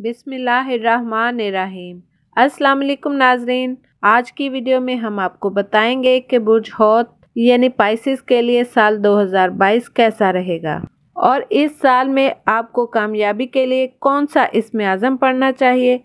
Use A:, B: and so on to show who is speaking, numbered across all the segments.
A: बिसमीम अस्सलाम नाजरीन आज की वीडियो में हम आपको बताएंगे कि बुर्ज हौत यानी पाइसिस के लिए साल 2022 कैसा रहेगा और इस साल में आपको कामयाबी के लिए कौन सा इसमें आज़म पढ़ना चाहिए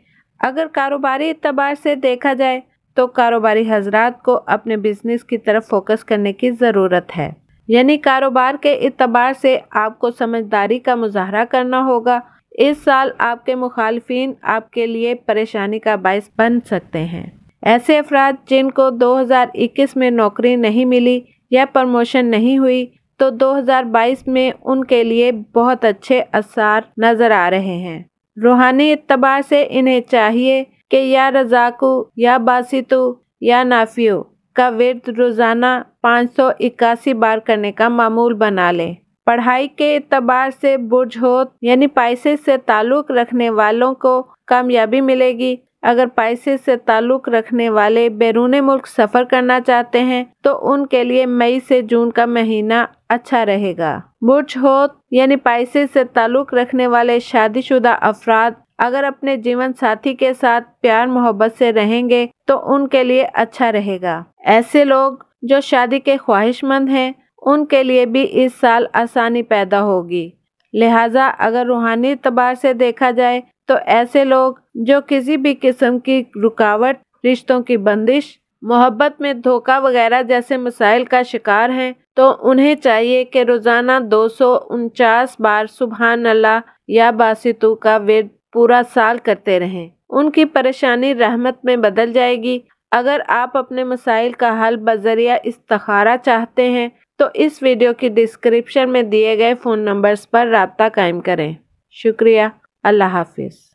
A: अगर कारोबारी अतबार से देखा जाए तो कारोबारी हजरात को अपने बिजनेस की तरफ फोकस करने की ज़रूरत है यानी कारोबार के अतबार से आपको समझदारी का मुजाहरा करना होगा इस साल आपके मुखालफन आपके लिए परेशानी का बायस बन सकते हैं ऐसे अफराद जिनको 2021 में नौकरी नहीं मिली या प्रमोशन नहीं हुई तो 2022 में उनके लिए बहुत अच्छे असार नज़र आ रहे हैं रूहानी इतबार से इन्हें चाहिए कि या रजाकू या बासितु या नाफियो का विरद रोज़ाना पाँच बार करने का मामूल बना लें पढ़ाई के एतबार से बुर्ज हो यानी पैसे से ताल्लुक रखने वालों को कामयाबी मिलेगी अगर पैसे से ताल्लुक रखने वाले बैरून मुल्क सफ़र करना चाहते हैं तो उनके लिए मई से जून का महीना अच्छा रहेगा बुर्ज होत यानी पैसे से ताल्लुक रखने वाले शादीशुदा अफराद अगर अपने जीवन साथी के साथ प्यार मोहब्बत से रहेंगे तो उनके लिए अच्छा रहेगा ऐसे लोग जो शादी के ख्वाहिशमंद हैं उनके लिए भी इस साल आसानी पैदा होगी लिहाजा अगर रूहानी तबार से देखा जाए तो ऐसे लोग जो किसी भी किस्म की रुकावट रिश्तों की बंदिश मोहब्बत में धोखा वगैरह जैसे मसाइल का शिकार हैं तो उन्हें चाहिए कि रोज़ाना दो बार सुबहान अल्लाह या बासितु का वेद पूरा साल करते रहें उनकी परेशानी रहमत में बदल जाएगी अगर आप अपने मसाइल का हल बजरिया इस्तखारा चाहते हैं तो इस वीडियो की डिस्क्रिप्शन में दिए गए फ़ोन नंबर्स पर रबता कायम करें शुक्रिया अल्लाह हाफिज़